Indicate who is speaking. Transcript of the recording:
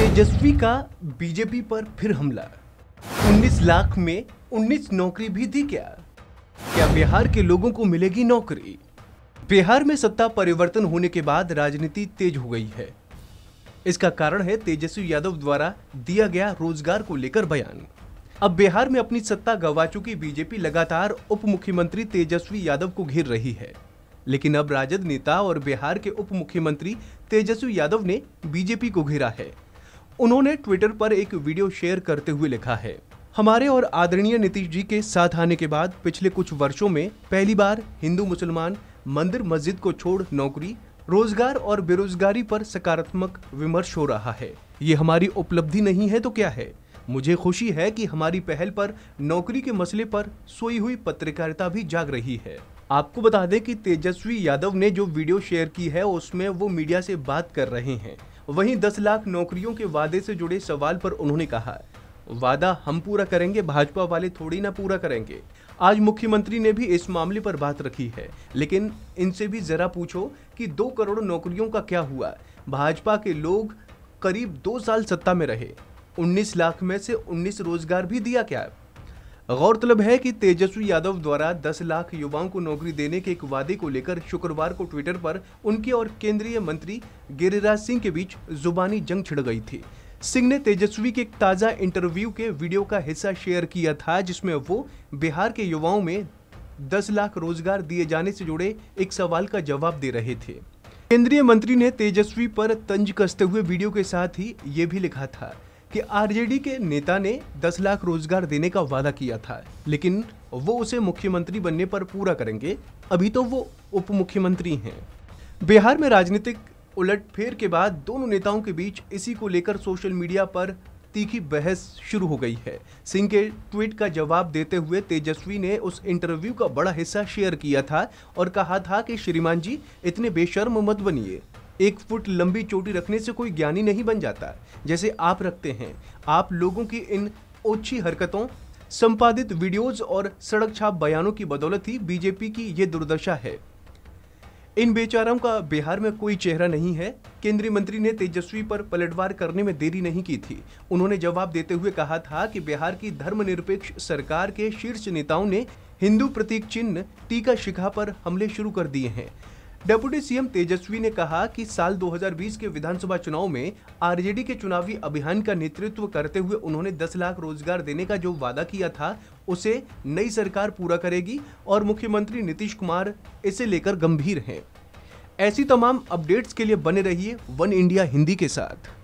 Speaker 1: तेजस्वी का बीजेपी पर फिर हमला 19 लाख में 19 नौकरी भी दी क्या क्या बिहार के लोगों को मिलेगी नौकरी बिहार में सत्ता परिवर्तन होने के बाद राजनीति तेज हो गई है इसका कारण है तेजस्वी यादव द्वारा दिया गया रोजगार को लेकर बयान अब बिहार में अपनी सत्ता गवा चुकी बीजेपी लगातार उप मुख्यमंत्री तेजस्वी यादव को घेर रही है लेकिन अब राजद नेता और बिहार के उप मुख्यमंत्री तेजस्वी यादव ने बीजेपी को घेरा है उन्होंने ट्विटर पर एक वीडियो शेयर करते हुए लिखा है हमारे और आदरणीय नीतीश जी के साथ आने के बाद पिछले कुछ वर्षों में पहली बार हिंदू मुसलमान मंदिर मस्जिद को छोड़ नौकरी रोजगार और बेरोजगारी पर सकारात्मक विमर्श हो रहा है ये हमारी उपलब्धि नहीं है तो क्या है मुझे खुशी है कि हमारी पहल पर नौकरी के मसले पर सोई हुई पत्रकारिता भी जाग रही है आपको बता दें कि तेजस्वी यादव ने जो वीडियो शेयर की है उसमें वो मीडिया से बात कर रहे हैं वहीं दस लाख नौकरियों के वादे से जुड़े सवाल पर उन्होंने कहा वादा हम पूरा करेंगे भाजपा वाले थोड़ी ना पूरा करेंगे आज मुख्यमंत्री ने भी इस मामले पर बात रखी है लेकिन इनसे भी जरा पूछो कि दो करोड़ नौकरियों का क्या हुआ भाजपा के लोग करीब दो साल सत्ता में रहे 19 लाख में से 19 रोजगार भी दिया क्या गौरतलब है कि तेजस्वी यादव द्वारा 10 लाख युवाओं को नौकरी देने के एक वादे को लेकर शुक्रवार को ट्विटर पर उनके और केंद्रीय मंत्री गिरिराज सिंह के बीच जुबानी जंग छिड़ गई थी सिंह ने तेजस्वी के एक ताज़ा इंटरव्यू के वीडियो का हिस्सा शेयर किया था जिसमें वो बिहार के युवाओं में दस लाख रोजगार दिए जाने से जुड़े एक सवाल का जवाब दे रहे थे केंद्रीय मंत्री ने तेजस्वी पर तंज कसते हुए वीडियो के साथ ही ये भी लिखा था कि आरजेडी के नेता ने 10 लाख रोजगार देने का वादा किया था लेकिन वो उसे मुख्यमंत्री बनने पर पूरा करेंगे अभी तो वो उप मुख्यमंत्री हैं बिहार में राजनीतिक उलटफेर के बाद दोनों नेताओं के बीच इसी को लेकर सोशल मीडिया पर तीखी बहस शुरू हो गई है सिंह के ट्वीट का जवाब देते हुए तेजस्वी ने उस इंटरव्यू का बड़ा हिस्सा शेयर किया था और कहा था कि श्रीमान जी इतने बेशर्म मत बनिए एक फुट लंबी चोटी रखने से कोई ज्ञानी नहीं बन जाता जैसे आप रखते हैं आप लोगों की इन ओछी हरकतों संपादित वीडियोज और सड़क छाप बयानों की बदौलत ही बीजेपी की ये दुर्दशा है इन बेचारों का बिहार में कोई चेहरा नहीं है केंद्रीय मंत्री ने तेजस्वी पर पलटवार करने में देरी नहीं की थी उन्होंने जवाब देते हुए कहा था कि बिहार की धर्मनिरपेक्ष सरकार के शीर्ष नेताओं ने हिंदू प्रतीक चिन्ह टीका शिखा पर हमले शुरू कर दिए हैं डेप्यूटी सीएम तेजस्वी ने कहा कि साल 2020 के विधानसभा चुनाव में आरजेडी के चुनावी अभियान का नेतृत्व करते हुए उन्होंने 10 लाख रोजगार देने का जो वादा किया था उसे नई सरकार पूरा करेगी और मुख्यमंत्री नीतीश कुमार इसे लेकर गंभीर हैं ऐसी तमाम अपडेट्स के लिए बने रहिए वन इंडिया हिंदी के साथ